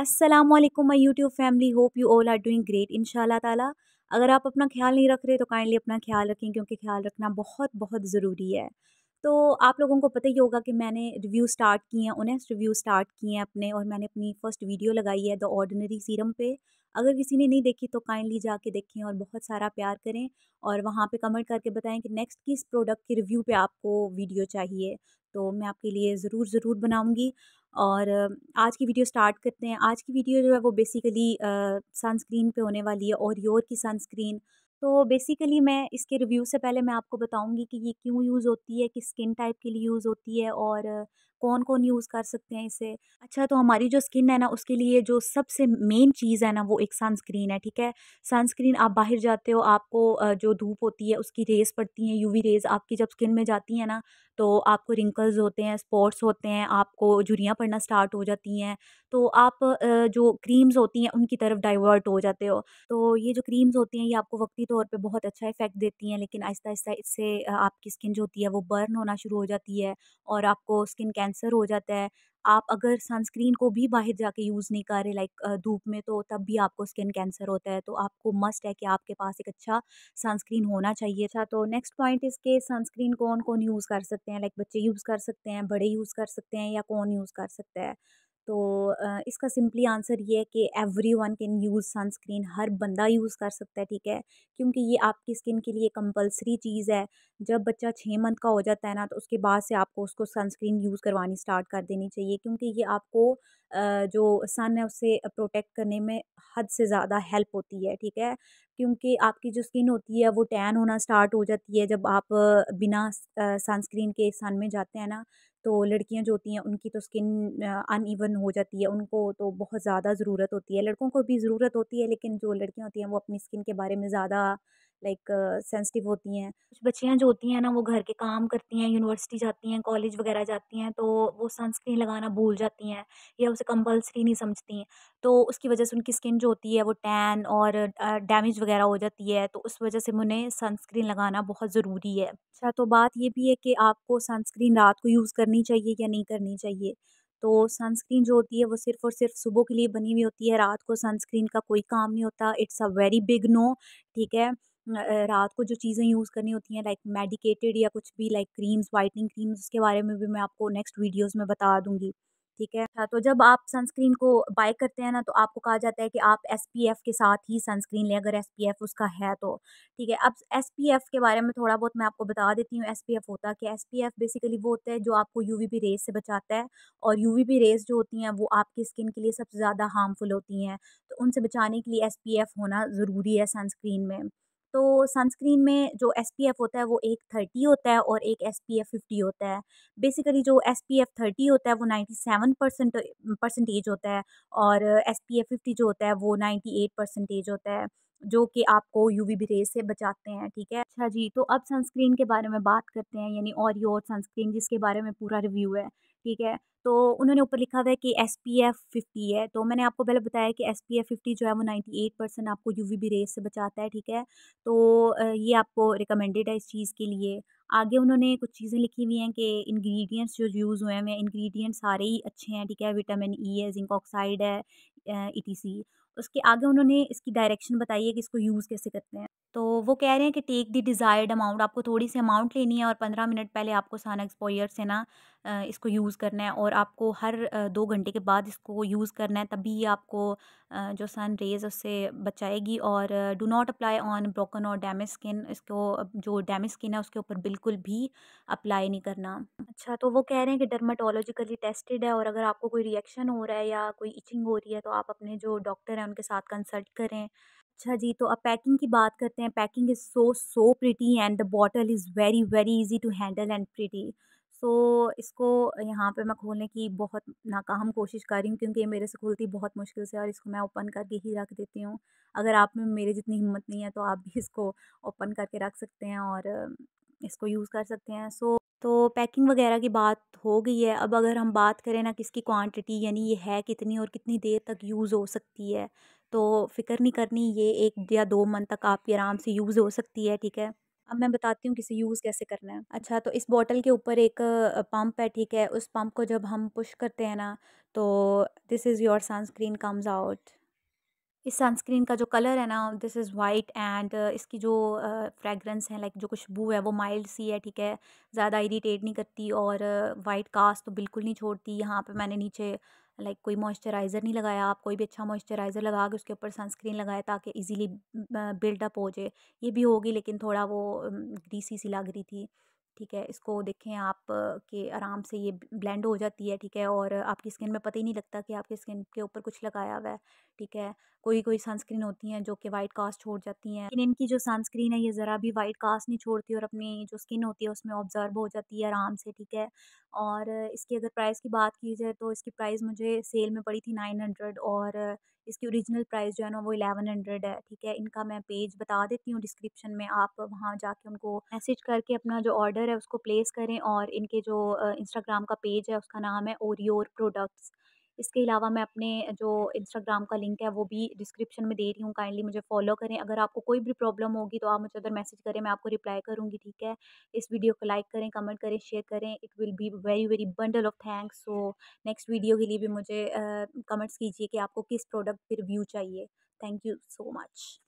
अस्सलाम वालेकुम my YouTube family hope you all are doing great इन ताला अगर आप अपना ख्याल नहीं रख रहे तो काइंडली अपना ख्याल रखें क्योंकि ख्याल रखना बहुत बहुत ज़रूरी है तो आप लोगों को पता ही होगा कि मैंने रिव्यू स्टार्ट किए हैं उन्हें रिव्यू स्टार्ट किए हैं अपने और मैंने अपनी फ़र्स्ट वीडियो लगाई है द ऑर्डनरी सीरम पे अगर किसी ने नहीं देखी तो काइंडली जाके देखें और बहुत सारा प्यार करें और वहाँ पे कमेंट करके बताएं कि नेक्स्ट किस प्रोडक्ट के रिव्यू पे आपको वीडियो चाहिए तो मैं आपके लिए ज़रूर ज़रूर बनाऊँगी और आज की वीडियो स्टार्ट करते हैं आज की वीडियो जो है वो बेसिकली सनस्क्रीन पे होने वाली है और योर की सनस्क्रीन तो बेसिकली मैं इसके रिव्यू से पहले मैं आपको बताऊंगी कि ये क्यों यूज़ होती है किस स्किन टाइप के लिए यूज़ होती है और कौन कौन यूज़ कर सकते हैं इसे अच्छा तो हमारी जो स्किन है ना उसके लिए जो सबसे मेन चीज़ है ना वो एक सनस्क्रीन है ठीक है सनस्क्रीन आप बाहर जाते हो आपको जो धूप होती है उसकी रेज़ पड़ती हैं यूवी रेज़ आपकी जब स्किन में जाती हैं ना तो आपको रिंकल्स होते हैं स्पॉट्स होते हैं आपको झुरियाँ पड़ना स्टार्ट हो जाती हैं तो आप जो क्रीम्स होती हैं उनकी तरफ डाइवर्ट हो जाते हो तो ये जो क्रीम्स होती हैं ये आपको वक्ती तौर पे बहुत अच्छा इफेक्ट देती हैं लेकिन आहिस्ता आहिस्ता इससे आपकी स्किन जो होती है वो बर्न होना शुरू हो जाती है और आपको स्किन कैंसर हो जाता है आप अगर सनस्क्रीन को भी बाहर जाके यूज़ नहीं कर रहे लाइक धूप में तो तब भी आपको स्किन कैंसर होता है तो आपको मस्ट है कि आपके पास एक अच्छा सनस्क्रीन होना चाहिए अच्छा तो नेक्स्ट पॉइंट इसके सनस्क्रीन कौन कौन यूज़ कर सकते हैं लाइक बच्चे यूज़ कर सकते हैं बड़े यूज़ कर सकते हैं या कौन यूज़ कर सकता है तो इसका सिंपली आंसर ये है कि everyone can use sunscreen हर बंदा यूज़ कर सकता है ठीक है क्योंकि ये आपकी स्किन के लिए कंपलसरी चीज़ है जब बच्चा छः मंथ का हो जाता है ना तो उसके बाद से आपको उसको सनस्क्रीन यूज़ करवानी स्टार्ट कर देनी चाहिए क्योंकि ये आपको जो सन है उससे प्रोटेक्ट करने में हद से ज़्यादा हेल्प होती है ठीक है क्योंकि आपकी जो स्किन होती है वो टैन होना स्टार्ट हो जाती है जब आप बिना सनस्क्रीन के सन में जाते हैं ना तो लड़कियाँ जो होती हैं उनकी तो स्किन अनइवन हो जाती है उनको तो बहुत ज़्यादा ज़रूरत होती है लड़कों को भी ज़रूरत होती है लेकिन जो लड़कियाँ होती हैं वो अपनी स्किन के बारे में ज़्यादा लाइक सेंसिटिव होती हैं कुछ बच्चियाँ जो होती हैं ना वो घर के काम करती हैं यूनिवर्सिटी जाती हैं कॉलेज वगैरह जाती हैं तो वो सनस्क्रीन लगाना भूल जाती हैं या उसे कंपलसरी नहीं समझती हैं तो उसकी वजह से उनकी स्किन जो होती है वो टैन और डैमेज वगैरह हो जाती है तो उस वजह से उन्हें सनस्क्रीन लगाना बहुत ज़रूरी है अच्छा तो बात ये भी है कि आपको सनस्क्रीन रात को यूज़ करनी चाहिए या नहीं करनी चाहिए तो सनस्क्रीन जो होती है वो सिर्फ और सिर्फ सुबह के लिए बनी हुई होती है रात को सनस्क्रीन का कोई काम नहीं होता it's a very big no ठीक है रात को जो चीज़ें यूज़ करनी होती हैं लाइक मेडिकेटेड या कुछ भी लाइक क्रीम्स वाइटनिंग क्रीम्स उसके बारे में भी मैं आपको नेक्स्ट वीडियोस में बता दूंगी ठीक है अच्छा, तो जब आप सनस्क्रीन को बाय करते हैं ना तो आपको कहा जाता है कि आप एस के साथ ही सनस्क्रीन लें अगर एस उसका है तो ठीक है अब एस के बारे में थोड़ा बहुत मैं आपको बता देती हूँ एस होता है कि एस बेसिकली वो होता है जो आपको यू वी रेज से बचाता है और यू वी रेज जो होती हैं वो आपकी स्किन के लिए सबसे ज़्यादा हार्मफुल होती हैं तो उनसे बचाने के लिए एस होना ज़रूरी है सनस्क्रीन में तो सनस्क्रीन में जो एस होता है वो एक थर्टी होता है और एक एस फिफ्टी होता है बेसिकली जो एस पी एफ़ थर्टी होता है वो नाइन्टी सेवन परसेंट परसेंटेज होता है और एस पी एफ़ फिफ्टी जो होता है वो नाइन्टी एट परसेंटेज होता है जो कि आपको यू वी रेज से बचाते हैं ठीक है अच्छा जी तो अब सनस्क्रीन के बारे में बात करते हैं यानी और ये और सनस्क्रीन जिसके बारे में पूरा रिव्यू है ठीक है तो उन्होंने ऊपर लिखा हुआ है कि एस पी एफ़ फिफ्टी है तो मैंने आपको पहले बताया कि एस पी एफ़ फिफ्टी जो है वो नाइन्टी एट परसेंट आपको यू वी बी रेस से बचाता है ठीक है तो ये आपको रिकमेंडेड है इस चीज़ के लिए आगे उन्होंने कुछ चीज़ें लिखी हुई हैं कि इंग्रेडिएंट्स जो यूज़ हुए हैं इंग्रेडिएंट्स सारे ही अच्छे हैं ठीक है विटामिन ई e है जिंक ऑक्साइड है ई टी सी उसके आगे उन्होंने इसकी डायरेक्शन बताई है कि इसको यूज़ कैसे करते हैं तो वो कह रहे हैं कि टेक दी डिज़ायर्ड अमाउंट आपको थोड़ी सी अमाउंट लेनी है और पंद्रह मिनट पहले आपको साना एक्सपोयर से ना इसको यूज़ करना है और आपको हर दो घंटे के बाद इसको यूज़ करना है तभी आपको जो सन रेज उससे बचाएगी और do not apply on broken और डैमेज स्किन इसको जो डैमेज स्किन है उसके ऊपर बिल्कुल भी अप्लाई नहीं करना अच्छा तो वो कह रहे हैं कि डर्माटोलॉजिकली टेस्टेड है और अगर आपको कोई रिएक्शन हो रहा है या कोई इचिंग हो रही है तो आप अपने जो डॉक्टर हैं उनके साथ कंसल्ट करें अच्छा जी तो अब पैकिंग की बात करते हैं packing is so so pretty and the bottle is very very easy to handle and pretty so इसको यहाँ पे मैं खोलने की बहुत नाकाम कोशिश कर रही हूँ क्योंकि ये मेरे से खुलती बहुत मुश्किल से और इसको मैं ओपन करके ही रख देती हूँ अगर आप में मेरे जितनी हिम्मत नहीं है तो आप भी इसको ओपन करके रख सकते हैं और इसको यूज़ कर सकते हैं सो तो पैकिंग वगैरह की बात हो गई है अब अगर हम बात करें ना किसकी क्वांटिटी यानी ये है कितनी और कितनी देर तक यूज़ हो सकती है तो फ़िक्र नहीं करनी ये एक या दो मंथ तक आपकी आराम से यूज़ हो सकती है ठीक है अब मैं बताती हूँ किसे यूज़ कैसे करना है अच्छा तो इस बॉटल के ऊपर एक पंप है ठीक है उस पंप को जब हम पुश करते हैं ना तो this is your sunscreen comes out इस सनस्क्रीन का जो कलर है ना दिस इज़ वाइट एंड इसकी जो फ्रेगरेंस uh, है लाइक like, जो खुशबू है वो माइल्ड सी है ठीक है ज़्यादा इरीटेट नहीं करती और वाइट uh, कास्ट तो बिल्कुल नहीं छोड़ती यहाँ पर मैंने नीचे लाइक कोई मॉइस्चराइज़र नहीं लगाया आप कोई भी अच्छा मॉइस्चराइज़र लगा के उसके ऊपर सनस्क्रीन लगाए ताकि इजीली बिल्डअप uh, हो जाए ये भी होगी लेकिन थोड़ा वो ग्रीसी um, सी लग रही थी ठीक है इसको देखें आप कि आराम से ये ब्लेंड हो जाती है ठीक है और आपकी स्किन में पता ही नहीं लगता कि आपकी स्किन के ऊपर कुछ लगाया हुआ है ठीक है कोई कोई सनस्क्रीन होती हैं जो कि वाइट कास्ट छोड़ जाती हैं इनकी जो सनस्क्रीन है ये ज़रा भी वाइट कास्ट नहीं छोड़ती और अपनी जो स्किन होती है उसमें ऑब्जर्व हो जाती है आराम से ठीक है और इसकी अगर प्राइस की बात की जाए तो इसकी प्राइस मुझे सेल में पड़ी थी नाइन हंड्रेड और इसकी ओरिजिनल प्राइस जो है ना वो एलेवन हंड्रेड है ठीक है इनका मैं पेज बता देती हूँ डिस्क्रिप्शन में आप वहाँ जाके उनको मैसेज करके अपना जो ऑर्डर ऑर्डर है उसको प्लेस करें और इनके जो इंस्टाग्राम का पेज है उसका नाम है ओरियोर प्रोडक्ट्स इसके अलावा मैं अपने जो इंस्टाग्राम का लिंक है वो भी डिस्क्रिप्शन में दे रही हूँ काइंडली मुझे फॉलो करें अगर आपको कोई भी प्रॉब्लम होगी तो आप मुझे अगर मैसेज करें मैं आपको रिप्लाई करूँगी ठीक है इस वीडियो को लाइक करें कमेंट करें शेयर करें it will be very very bundle of thanks so next video के लिए भी मुझे कमेंट्स uh, कीजिए कि आपको किस प्रोडक्ट पर रिव्यू चाहिए थैंक यू सो मच